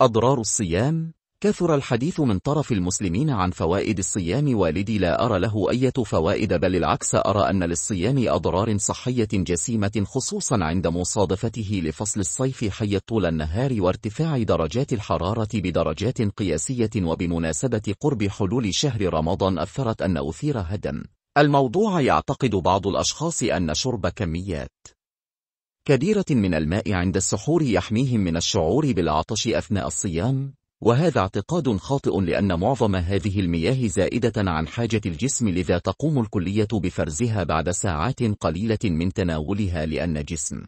أضرار الصيام كثر الحديث من طرف المسلمين عن فوائد الصيام والدي لا أرى له أية فوائد بل العكس أرى أن للصيام أضرار صحية جسيمة خصوصا عند مصادفته لفصل الصيف حي طول النهار وارتفاع درجات الحرارة بدرجات قياسية وبمناسبة قرب حلول شهر رمضان أثرت أن أثير هدم الموضوع يعتقد بعض الأشخاص أن شرب كميات كبيرة من الماء عند السحور يحميهم من الشعور بالعطش أثناء الصيام وهذا اعتقاد خاطئ لأن معظم هذه المياه زائدة عن حاجة الجسم لذا تقوم الكلية بفرزها بعد ساعات قليلة من تناولها لأن جسم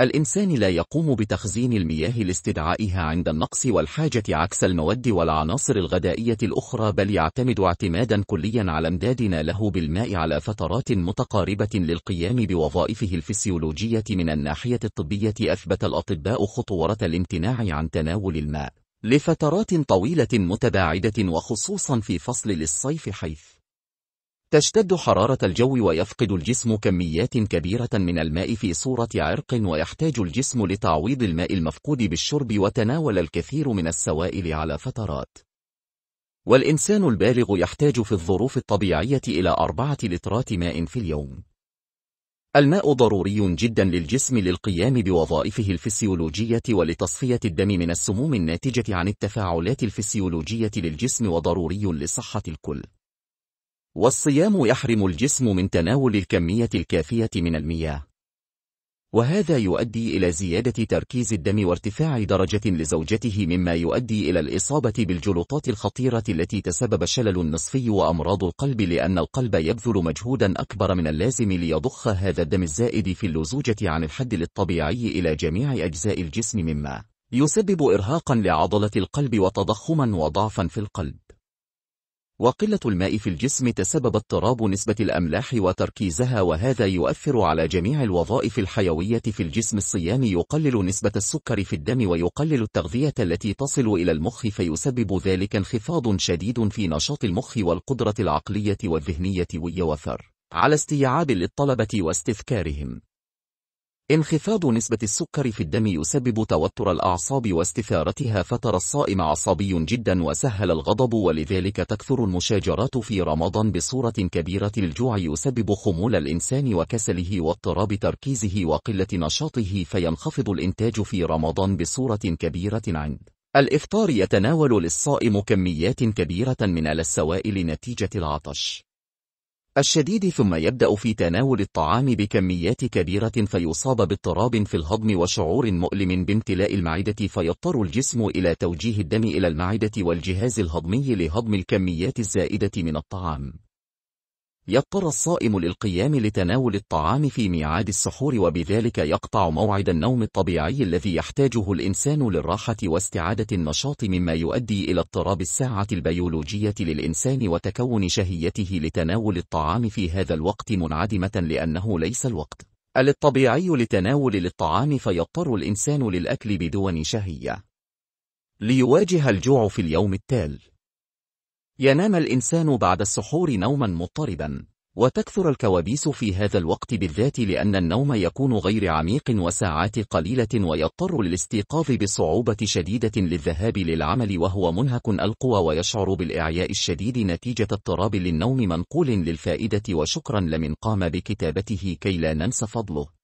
الإنسان لا يقوم بتخزين المياه لاستدعائها عند النقص والحاجة عكس المواد والعناصر الغذائية الأخرى بل يعتمد اعتمادا كليا على امدادنا له بالماء على فترات متقاربة للقيام بوظائفه الفسيولوجية من الناحية الطبية أثبت الأطباء خطورة الامتناع عن تناول الماء لفترات طويلة متباعدة وخصوصا في فصل الصيف حيث تشتد حرارة الجو ويفقد الجسم كميات كبيرة من الماء في صورة عرق ويحتاج الجسم لتعويض الماء المفقود بالشرب وتناول الكثير من السوائل على فترات. والإنسان البالغ يحتاج في الظروف الطبيعية إلى أربعة لترات ماء في اليوم. الماء ضروري جدا للجسم للقيام بوظائفه الفسيولوجية ولتصفية الدم من السموم الناتجة عن التفاعلات الفسيولوجية للجسم وضروري لصحة الكل. والصيام يحرم الجسم من تناول الكمية الكافية من المياه وهذا يؤدي إلى زيادة تركيز الدم وارتفاع درجة لزوجته مما يؤدي إلى الإصابة بالجلطات الخطيرة التي تسبب شلل نصفي وأمراض القلب لأن القلب يبذل مجهودا أكبر من اللازم ليضخ هذا الدم الزائد في اللزوجة عن الحد الطبيعي إلى جميع أجزاء الجسم مما يسبب إرهاقا لعضلة القلب وتضخما وضعفا في القلب وقلة الماء في الجسم تسبب اضطراب نسبة الأملاح وتركيزها وهذا يؤثر على جميع الوظائف الحيوية في الجسم الصيام يقلل نسبة السكر في الدم ويقلل التغذية التي تصل إلى المخ فيسبب ذلك انخفاض شديد في نشاط المخ والقدرة العقلية والذهنية ويوثر على استيعاب للطلبة واستذكارهم انخفاض نسبة السكر في الدم يسبب توتر الأعصاب واستثارتها فترى الصائم عصبي جدا وسهل الغضب ولذلك تكثر المشاجرات في رمضان بصورة كبيرة الجوع يسبب خمول الإنسان وكسله واضطراب تركيزه وقلة نشاطه فينخفض الإنتاج في رمضان بصورة كبيرة عند الإفطار يتناول للصائم كميات كبيرة من السوائل نتيجة العطش الشديد ثم يبدأ في تناول الطعام بكميات كبيرة فيصاب باضطراب في الهضم وشعور مؤلم بامتلاء المعدة فيضطر الجسم إلى توجيه الدم إلى المعدة والجهاز الهضمي لهضم الكميات الزائدة من الطعام يضطر الصائم للقيام لتناول الطعام في ميعاد السحور وبذلك يقطع موعد النوم الطبيعي الذي يحتاجه الإنسان للراحة واستعادة النشاط مما يؤدي إلى اضطراب الساعة البيولوجية للإنسان وتكون شهيته لتناول الطعام في هذا الوقت منعدمة لأنه ليس الوقت الطبيعي لتناول الطعام فيضطر الإنسان للأكل بدون شهية ليواجه الجوع في اليوم التالي ينام الإنسان بعد السحور نوما مضطربا وتكثر الكوابيس في هذا الوقت بالذات لأن النوم يكون غير عميق وساعات قليلة ويضطر للاستيقاظ بصعوبة شديدة للذهاب للعمل وهو منهك القوى ويشعر بالإعياء الشديد نتيجة اضطراب للنوم منقول للفائدة وشكرا لمن قام بكتابته كي لا ننسى فضله